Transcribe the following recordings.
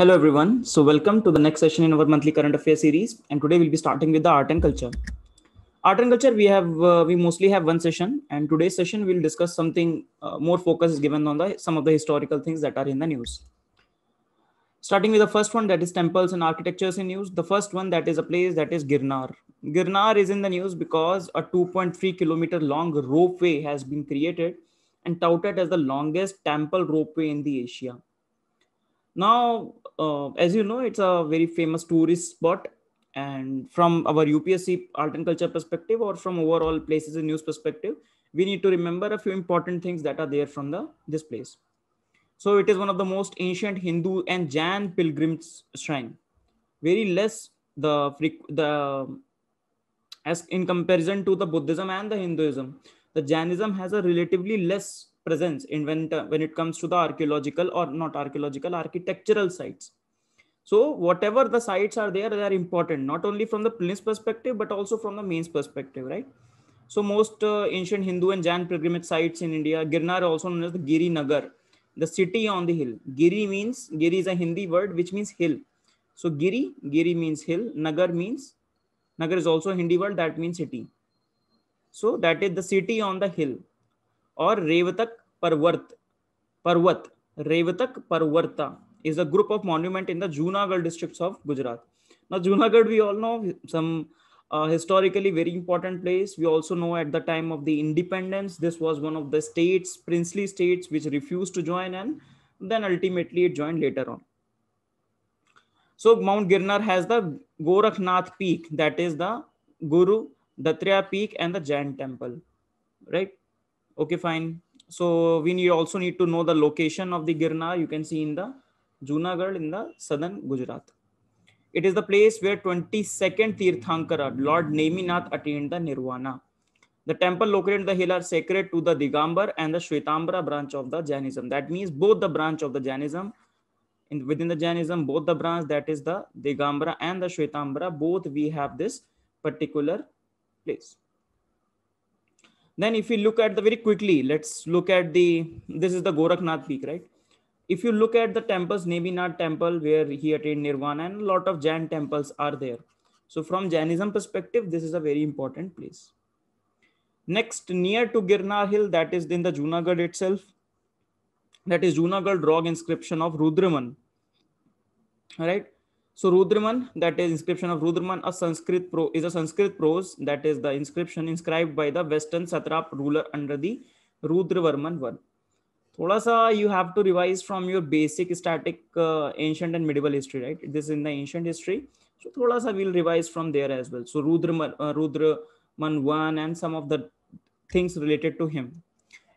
Hello everyone. So welcome to the next session in our monthly current affairs series. And today we'll be starting with the art and culture. Art and culture, we have uh, we mostly have one session, and today's session we'll discuss something uh, more focus is given on the some of the historical things that are in the news. Starting with the first one that is temples and architectures in news. The first one that is a place that is Girnar. Girnar is in the news because a 2.3 kilometer long ropeway has been created and touted as the longest temple ropeway in the Asia now, uh, as you know, it's a very famous tourist spot. And from our UPSC art and culture perspective or from overall places in news perspective, we need to remember a few important things that are there from the this place. So it is one of the most ancient Hindu and Jain pilgrims shrine. Very less the the as in comparison to the Buddhism and the Hinduism, the Jainism has a relatively less presence in when, when it comes to the archaeological or not archaeological architectural sites. So whatever the sites are there, they are important, not only from the prince perspective, but also from the Main's perspective, right? So most uh, ancient Hindu and Jain pilgrimage sites in India, Girnar also known as the Giri Nagar, the city on the hill. Giri means, Giri is a Hindi word, which means hill. So Giri, Giri means hill. Nagar means, Nagar is also a Hindi word that means city. So that is the city on the hill or Revatak Parvart Parvat. Revatak Parvarta is a group of monument in the Junagadh districts of Gujarat. Now, Junagadh, we all know some uh, historically very important place. We also know at the time of the independence, this was one of the states, princely states, which refused to join and then ultimately it joined later on. So Mount Girnar has the Gorakhnath peak, that is the Guru Dattriya peak and the Jain temple, right? Okay, fine. So we need also need to know the location of the Girnar. You can see in the Junagadh in the southern Gujarat. It is the place where 22nd Tirthankara, Lord Neminath attained the Nirvana. The temple located in the hill are sacred to the Digambar and the Shvetambara branch of the Jainism. That means both the branch of the Jainism, in, within the Jainism, both the branch that is the Digambara and the Shvetambara, both we have this particular place. Then if you look at the very quickly, let's look at the, this is the Goraknath peak, right? If you look at the temples, Nebinath temple where he attained Nirvana and a lot of Jain temples are there. So from Jainism perspective, this is a very important place. Next, near to Girnar Hill, that is in the Junagadh itself. That is Junagadh rock inscription of Rudraman. All right. So Rudraman, that is inscription of Rudraman, a Sanskrit pro is a Sanskrit prose, that is the inscription inscribed by the Western satrap ruler under the Rudravarman one. Thoda you have to revise from your basic static uh, ancient and medieval history, right? This is in the ancient history. So thoda we'll revise from there as well. So Rudraman, uh, Rudraman one and some of the things related to him.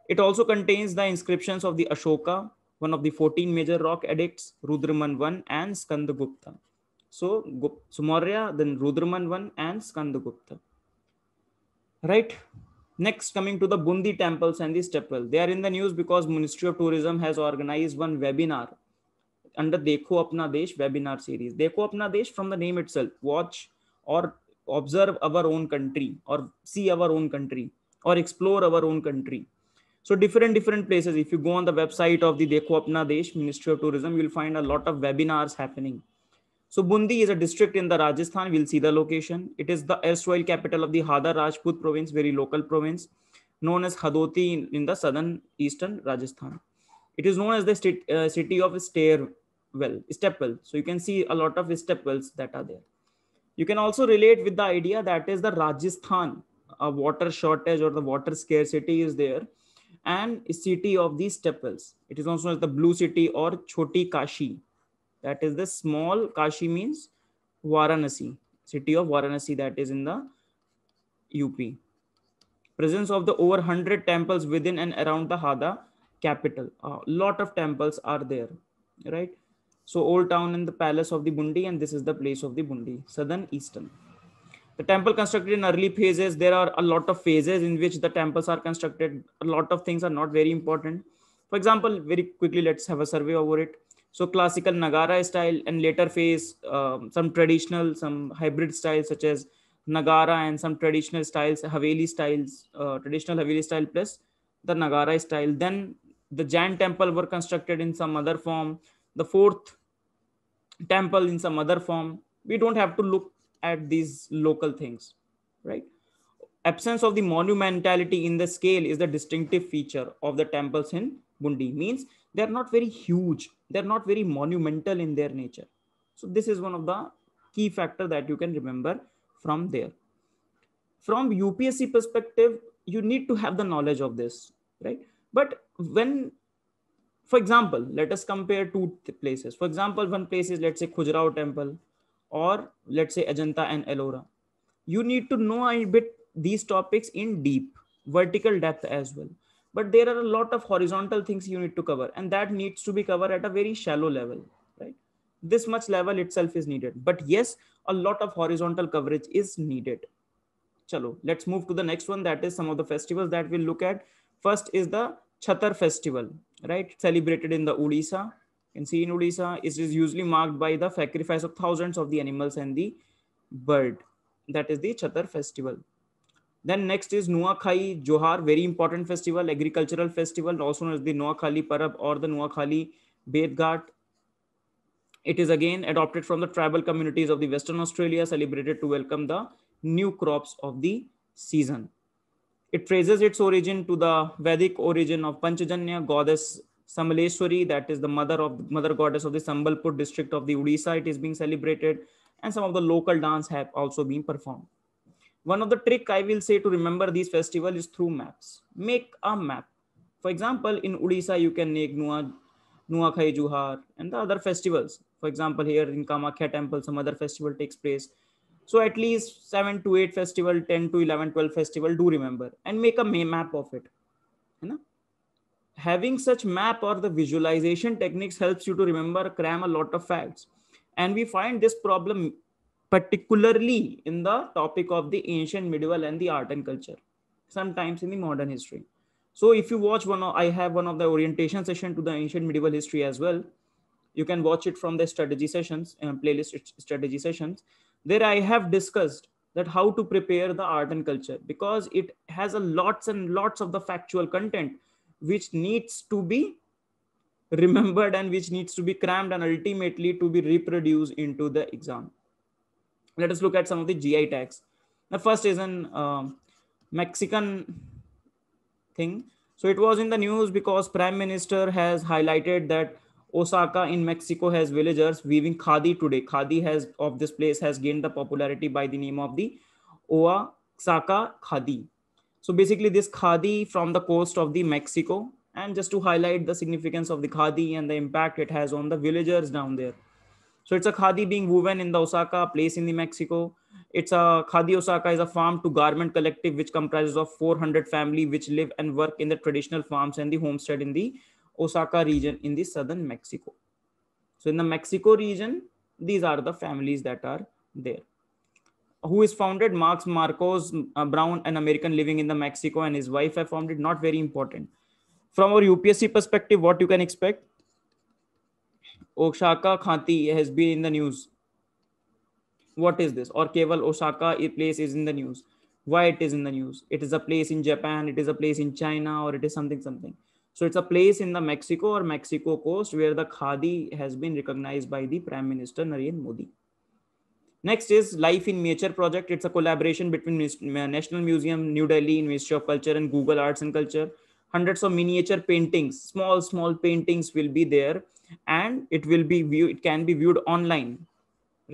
It also contains the inscriptions of the Ashoka, one of the 14 major rock edicts, Rudraman one and Skandagupta. So Sumaria, Sumarya, then Rudraman one, and Skandagupta. Right. Next, coming to the Bundi temples and the stepwell. They are in the news because Ministry of Tourism has organized one webinar under Dekho Apna Desh webinar series. Dekho Apna Desh from the name itself, watch or observe our own country or see our own country or explore our own country. So different different places. If you go on the website of the Dekho Apna Desh Ministry of Tourism, you'll find a lot of webinars happening so Bundi is a district in the Rajasthan. We'll see the location. It is the erstwhile capital of the Hadar Rajput province, very local province, known as Hadoti in, in the southern eastern Rajasthan. It is known as the state, uh, city of stairwell, stepwell. So you can see a lot of stepwells that are there. You can also relate with the idea that is the Rajasthan, a water shortage or the water scarcity is there and city of these stepwells. It is also known as the blue city or Choti Kashi that is the small Kashi means Varanasi, city of Varanasi that is in the UP. Presence of the over 100 temples within and around the Hada capital. A uh, lot of temples are there, right? So old town and the palace of the Bundi and this is the place of the Bundi, southern eastern. The temple constructed in early phases, there are a lot of phases in which the temples are constructed. A lot of things are not very important. For example, very quickly, let's have a survey over it. So classical Nagara style and later phase, um, some traditional, some hybrid styles such as Nagara and some traditional styles, Haveli styles, uh, traditional Haveli style plus the Nagara style. Then the Jain temple were constructed in some other form. The fourth temple in some other form. We don't have to look at these local things, right? Absence of the monumentality in the scale is the distinctive feature of the temples in bundi means they're not very huge. They're not very monumental in their nature. So this is one of the key factor that you can remember from there. From UPSC perspective, you need to have the knowledge of this, right? But when, for example, let us compare two places. For example, one place is let's say Khujrao temple or let's say Ajanta and Ellora. You need to know a bit these topics in deep vertical depth as well but there are a lot of horizontal things you need to cover and that needs to be covered at a very shallow level right this much level itself is needed but yes a lot of horizontal coverage is needed chalo let's move to the next one that is some of the festivals that we'll look at first is the Chatur festival right celebrated in the odisha you can see in odisha it is usually marked by the sacrifice of thousands of the animals and the bird that is the Chatur festival then next is Nuakhai Johar, very important festival, agricultural festival, also known as the Nuakhali Parab or the Nuakhali Bedghat. It is again adopted from the tribal communities of the Western Australia, celebrated to welcome the new crops of the season. It traces its origin to the Vedic origin of Panchajanya, goddess Samaleshwari, that is the mother of mother goddess of the Sambalpur district of the Odisha. It is being celebrated, and some of the local dance have also been performed. One of the trick I will say to remember these festival is through maps. Make a map. For example, in Odisha, you can make Nua, Nuakhai Juhar and the other festivals. For example, here in Kamakya temple, some other festival takes place. So at least seven to eight festival, 10 to 11, 12 festival do remember and make a map of it. You know? Having such map or the visualization techniques helps you to remember, cram a lot of facts. And we find this problem particularly in the topic of the ancient medieval and the art and culture sometimes in the modern history so if you watch one of, i have one of the orientation session to the ancient medieval history as well you can watch it from the strategy sessions and uh, playlist strategy sessions there i have discussed that how to prepare the art and culture because it has a lots and lots of the factual content which needs to be remembered and which needs to be crammed and ultimately to be reproduced into the exam let us look at some of the GI tags. The first is an uh, Mexican thing. So it was in the news because Prime Minister has highlighted that Osaka in Mexico has villagers weaving khadi today. Khadi has of this place has gained the popularity by the name of the Oaxaca khadi. So basically, this khadi from the coast of the Mexico, and just to highlight the significance of the khadi and the impact it has on the villagers down there. So it's a khadi being woven in the Osaka, place in the Mexico. It's a khadi Osaka is a farm to garment collective which comprises of 400 family which live and work in the traditional farms and the homestead in the Osaka region in the southern Mexico. So in the Mexico region, these are the families that are there. Who is founded? Marx Marcos uh, Brown, an American living in the Mexico, and his wife have founded. Not very important. From our UPSC perspective, what you can expect? Osaka Khanti has been in the news. What is this? Or Keval Osaka place is in the news. Why it is in the news? It is a place in Japan, it is a place in China, or it is something, something. So it's a place in the Mexico or Mexico coast where the khadi has been recognized by the Prime Minister Narendra Modi. Next is Life in Nature project. It's a collaboration between National Museum, New Delhi, Ministry of Culture, and Google Arts and Culture. Hundreds of miniature paintings, small, small paintings will be there and it will be viewed it can be viewed online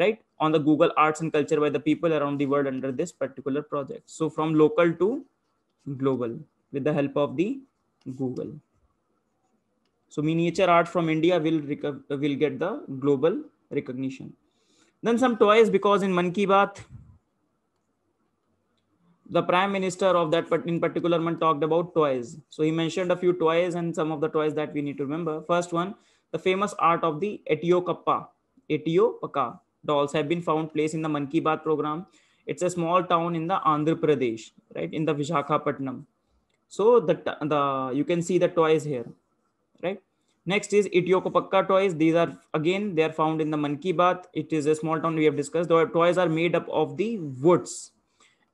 right on the google arts and culture by the people around the world under this particular project so from local to global with the help of the google so miniature art from india will will get the global recognition then some toys because in monkey Bath, the prime minister of that in particular man talked about toys so he mentioned a few toys and some of the toys that we need to remember first one the famous art of the etiokappa, Etiopaka dolls have been found placed in the Monkey Bath program. It's a small town in the Andhra Pradesh, right in the Vishakhapatnam. So the, the you can see the toys here, right? Next is Etiopaka toys. These are again they are found in the Monkey Bath. It is a small town we have discussed. The toys are made up of the woods,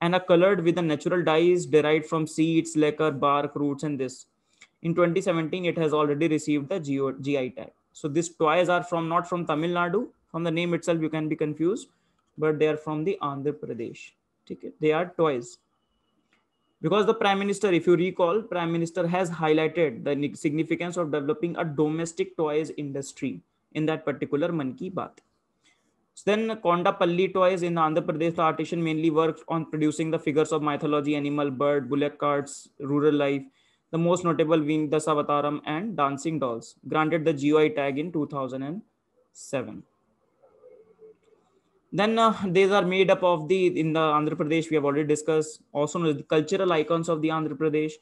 and are colored with the natural dyes derived from seeds, lacquer, bark, roots, and this. In 2017, it has already received the GI tag. So these toys are from not from Tamil Nadu. From the name itself, you can be confused, but they are from the Andhra Pradesh. They are toys. Because the Prime Minister, if you recall, Prime Minister has highlighted the significance of developing a domestic toys industry in that particular monkey Ki So then Konda Kondapalli toys in Andhra Pradesh, the artisan mainly worked on producing the figures of mythology, animal, bird, bullock carts, rural life the most notable being the Savataram and Dancing Dolls, granted the GOI tag in 2007. Then uh, these are made up of the, in the Andhra Pradesh, we have already discussed, also known as the cultural icons of the Andhra Pradesh.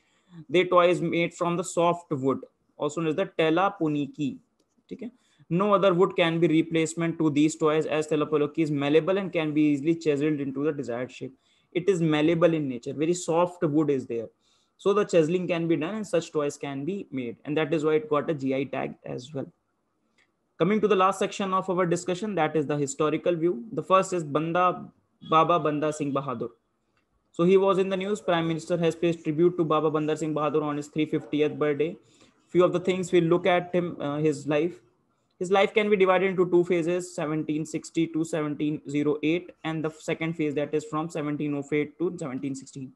They toys made from the soft wood, also known as the Tela Puniki. Okay? No other wood can be replacement to these toys as Tela Puniki is malleable and can be easily chiseled into the desired shape. It is malleable in nature, very soft wood is there so the chiseling can be done and such toys can be made. And that is why it got a GI tag as well. Coming to the last section of our discussion, that is the historical view. The first is Banda Baba Banda Singh Bahadur. So he was in the news. Prime Minister has paid tribute to Baba Bandar Singh Bahadur on his 350th birthday. Few of the things we look at him, uh, his life. His life can be divided into two phases, 1760 to 1708, and the second phase that is from 1708 to 1716.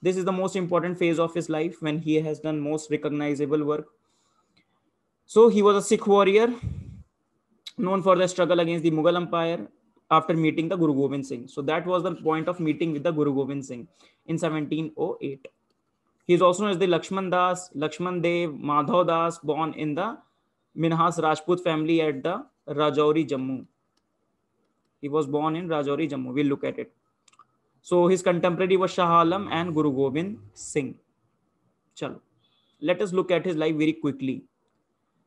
This is the most important phase of his life when he has done most recognizable work. So he was a Sikh warrior known for the struggle against the Mughal Empire after meeting the Guru Gobind Singh. So that was the point of meeting with the Guru Gobind Singh in 1708. He is also known as the Lakshman Das, Lakshman Dev, Madhav Das, born in the Minhas Rajput family at the Rajouri, Jammu. He was born in Rajouri, Jammu. We'll look at it. So his contemporary was Shah Alam and Guru Gobind Singh. Chalo. Let us look at his life very quickly.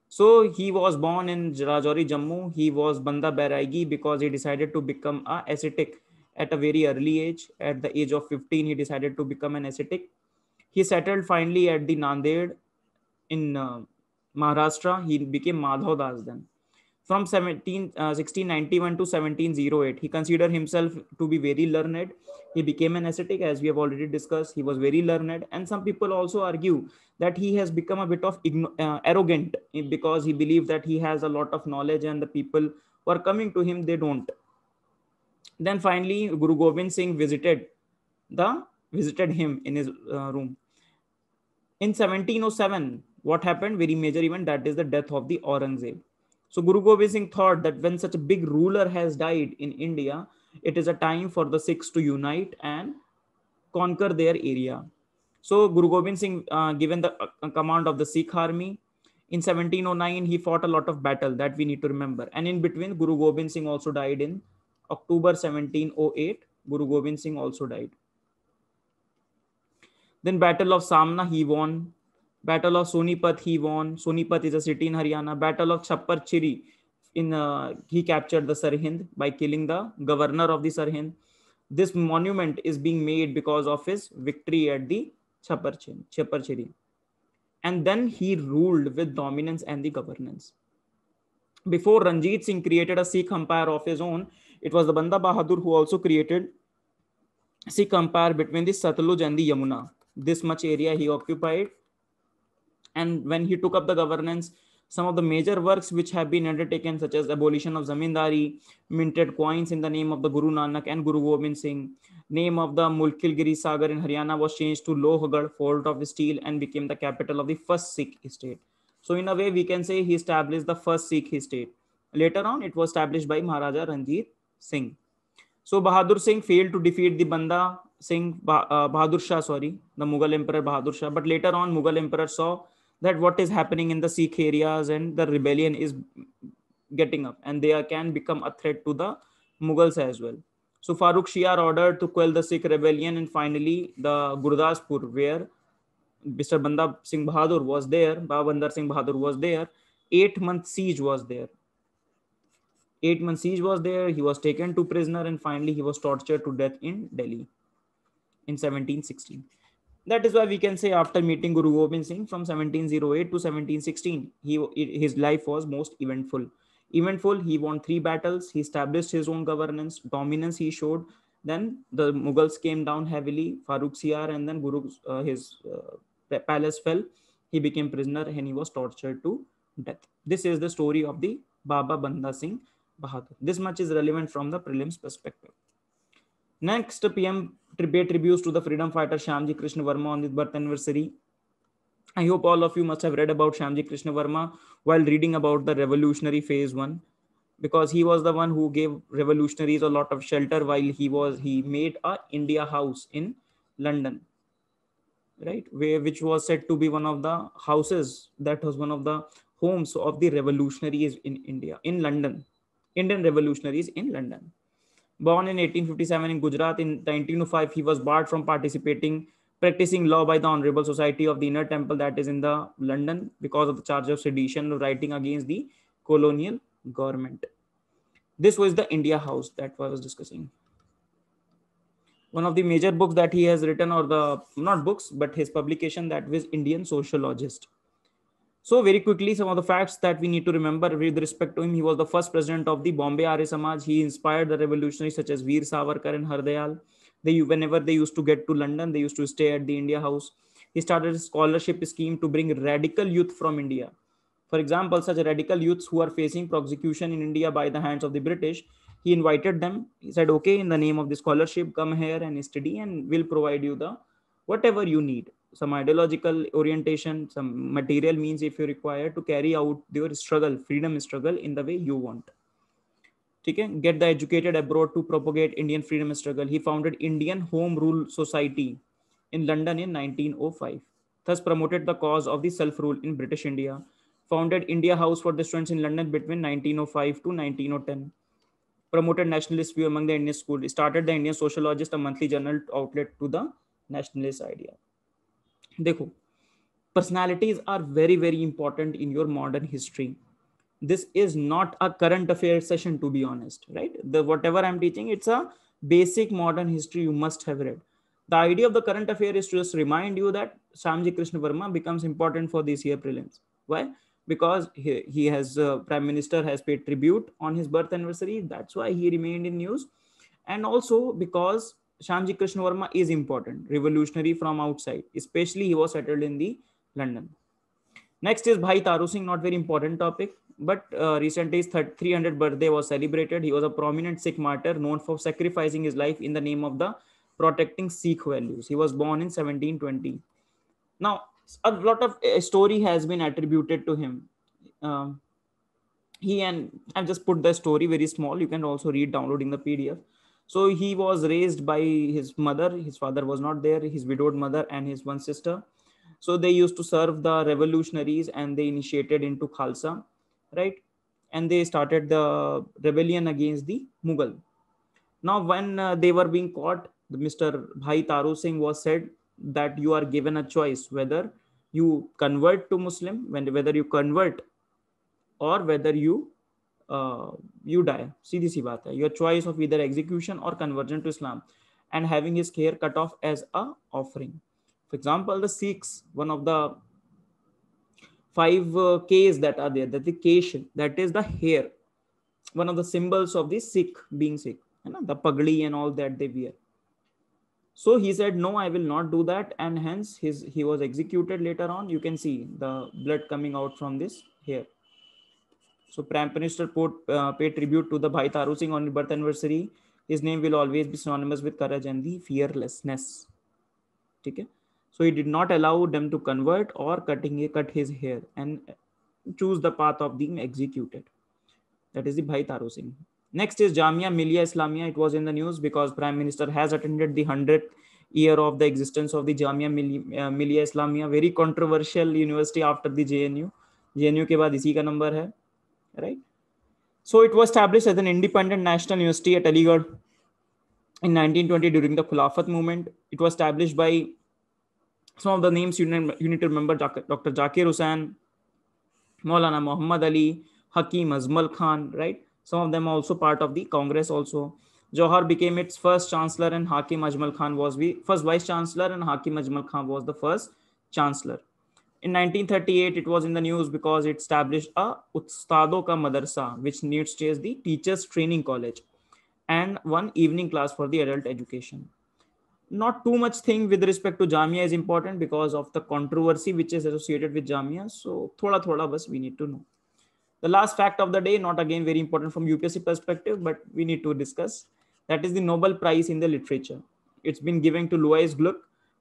So he was born in Rajouri, Jammu. He was Banda Bairaigi because he decided to become a ascetic at a very early age. At the age of 15, he decided to become an ascetic. He settled finally at the Nanded in uh, Maharashtra. He became Madhav Das then. From 17, uh, 1691 to 1708, he considered himself to be very learned. He became an ascetic, as we have already discussed. He was very learned. And some people also argue that he has become a bit of uh, arrogant eh, because he believed that he has a lot of knowledge and the people who are coming to him, they don't. Then finally, Guru Gobind Singh visited the visited him in his uh, room. In 1707, what happened? Very major event that is the death of the Aurangzeb. So Guru Gobind Singh thought that when such a big ruler has died in India, it is a time for the Sikhs to unite and conquer their area. So Guru Gobind Singh, uh, given the uh, uh command of the Sikh army, in 1709 he fought a lot of battle that we need to remember. And in between, Guru Gobind Singh also died in October 1708. Guru Gobind Singh also died. Then Battle of Samna he won. Battle of Sonipat he won. Sonipat is a city in Haryana. Battle of Chappar Chiri in uh, he captured the Sarhind by killing the governor of the Sarhind. This monument is being made because of his victory at the Chappar Chiri. And then he ruled with dominance and the governance. Before Ranjit Singh created a Sikh empire of his own, it was the Banda Bahadur who also created Sikh empire between the Satluj and the Yamuna. This much area he occupied and when he took up the governance, some of the major works which have been undertaken, such as abolition of zamindari, minted coins in the name of the Guru Nanak and Guru Gobind Singh, name of the Mulkilgiri Sagar in Haryana was changed to Lohagarh, fort of steel, and became the capital of the first Sikh state. So in a way, we can say he established the first Sikh state. Later on, it was established by Maharaja Ranjit Singh. So Bahadur Singh failed to defeat the Banda Singh, bah- uh, Bahadur Shah, sorry, the Mughal Emperor Bahadur Shah. But later on, Mughal Emperor saw that what is happening in the sikh areas and the rebellion is getting up and they are, can become a threat to the mughals as well so farooq shiar ordered to quell the sikh rebellion and finally the gurdaspur where mr banda singh bahadur was there babandar singh bahadur was there 8 month siege was there 8 month siege was there he was taken to prisoner and finally he was tortured to death in delhi in 1716 that is why we can say after meeting Guru Gobind Singh from 1708 to 1716, he, his life was most eventful. Eventful, he won three battles, he established his own governance, dominance he showed. Then the Mughals came down heavily, Farooq Siyar and then Guru, uh, his uh, palace fell. He became prisoner and he was tortured to death. This is the story of the Baba Banda Singh Bahadur. This much is relevant from the prelims perspective. Next, PM pay tributes to the freedom fighter Shamji Krishna Verma on his birth anniversary. I hope all of you must have read about Shamji Krishna Verma while reading about the revolutionary phase one, because he was the one who gave revolutionaries a lot of shelter while he was he made a India House in London, right, where which was said to be one of the houses that was one of the homes of the revolutionaries in India in London, Indian revolutionaries in London. Born in 1857 in Gujarat, in 1905 he was barred from participating, practicing law by the Honorable Society of the Inner Temple that is in the London because of the charge of sedition, writing against the colonial government. This was the India House that I was discussing. One of the major books that he has written, or the not books, but his publication that was Indian Sociologist. So very quickly, some of the facts that we need to remember with respect to him. He was the first president of the Bombay Arya Samaj. He inspired the revolutionaries such as Veer Savarkar and Hardayal. They, whenever they used to get to London, they used to stay at the India House. He started a scholarship scheme to bring radical youth from India. For example, such radical youths who are facing prosecution in India by the hands of the British, he invited them. He said, okay, in the name of the scholarship, come here and study and we'll provide you the whatever you need some ideological orientation, some material means if you require to carry out your struggle, freedom struggle in the way you want. Okay, get the educated abroad to propagate Indian freedom struggle. He founded Indian Home Rule Society in London in 1905 thus promoted the cause of the self rule in british india founded india house for the students in london between 1905 to 1910 promoted nationalist view among the indian school started the indian sociologist a monthly journal outlet to the nationalist idea देखो personalities are very very important in your modern history this is not a current affair session to be honest right the whatever i'm teaching it's a basic modern history you must have read the idea of the current affair is to just remind you that samji krishna verma becomes important for this year prelims why because he, he has uh, prime minister has paid tribute on his birth anniversary that's why he remained in news and also because Shamji Krishna Varma is important, revolutionary from outside, especially he was settled in the London. Next is Bhai Taru Singh, not very important topic, but uh, his days 300 birthday was celebrated. He was a prominent Sikh martyr known for sacrificing his life in the name of the protecting Sikh values. He was born in 1720. Now, a lot of a story has been attributed to him. Um, he and I've just put the story very small. You can also read downloading the PDF so he was raised by his mother. His father was not there, his widowed mother and his one sister. So they used to serve the revolutionaries and they initiated into Khalsa, right? And they started the rebellion against the Mughal. Now, when uh, they were being caught, Mr. Bhai Taru Singh was said that you are given a choice whether you convert to Muslim, when, whether you convert or whether you uh, you die सीधी सी बात है your choice of either execution or conversion to Islam and having his hair cut off as a offering for example the six one of five uh, k's that are there that the that is the hair one of the symbols of the sikh being sikh you know, the pagli and all that they wear so he said no i will not do that and hence his he was executed later on you can see the blood coming out from this hair So Prime Minister put, uh, paid tribute to the Bhai Taru Singh on his birth anniversary. His name will always be synonymous with courage and the fearlessness. theek Okay? So he did not allow them to convert or cutting cut his hair and choose the path of being executed. That is the Bhai Taru Singh. Next is Jamia Millia Islamia. It was in the news because Prime Minister has attended the 100th year of the existence of the Jamia Millia Islamia, very controversial university after the JNU. JNU ke baad isi ka number hai right? So it was established as an independent national university at Aligarh in 1920 during the Khilafat movement. It was established by some of the names you need to remember, Dr. Zakir Hussain, Maulana Muhammad Ali, Hakim Azmal Khan, right? Some of them also part of the Congress also. Johar became its first chancellor and Hakim Ajmal Khan was the first vice chancellor and Hakim Ajmal Khan was the first chancellor. In 1938, it was in the news because it established a Ustado Ka Madarsa, which needs be the Teachers Training College, and one evening class for the adult education. Not too much thing with respect to Jamia is important because of the controversy which is associated with Jamia. So, thoda thoda bas we need to know. The last fact of the day, not again very important from UPSC perspective, but we need to discuss. That is the Nobel Prize in the literature. It's been given to Louise Gluck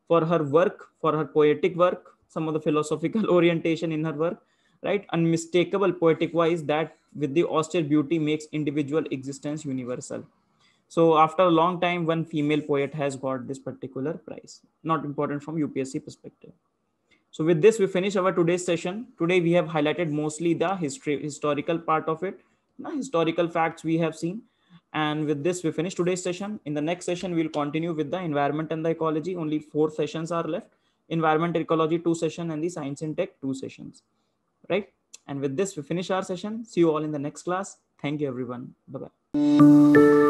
for her work, for her poetic work, some of the philosophical orientation in her work, right? Unmistakable poetic wise that with the austere beauty makes individual existence universal. So after a long time, one female poet has got this particular prize. Not important from UPSC perspective. So with this, we finish our today's session. Today we have highlighted mostly the history, historical part of it, the historical facts we have seen. And with this, we finish today's session. In the next session, we'll continue with the environment and the ecology. Only four sessions are left environment ecology two session and the science and tech two sessions right and with this we finish our session see you all in the next class thank you everyone bye bye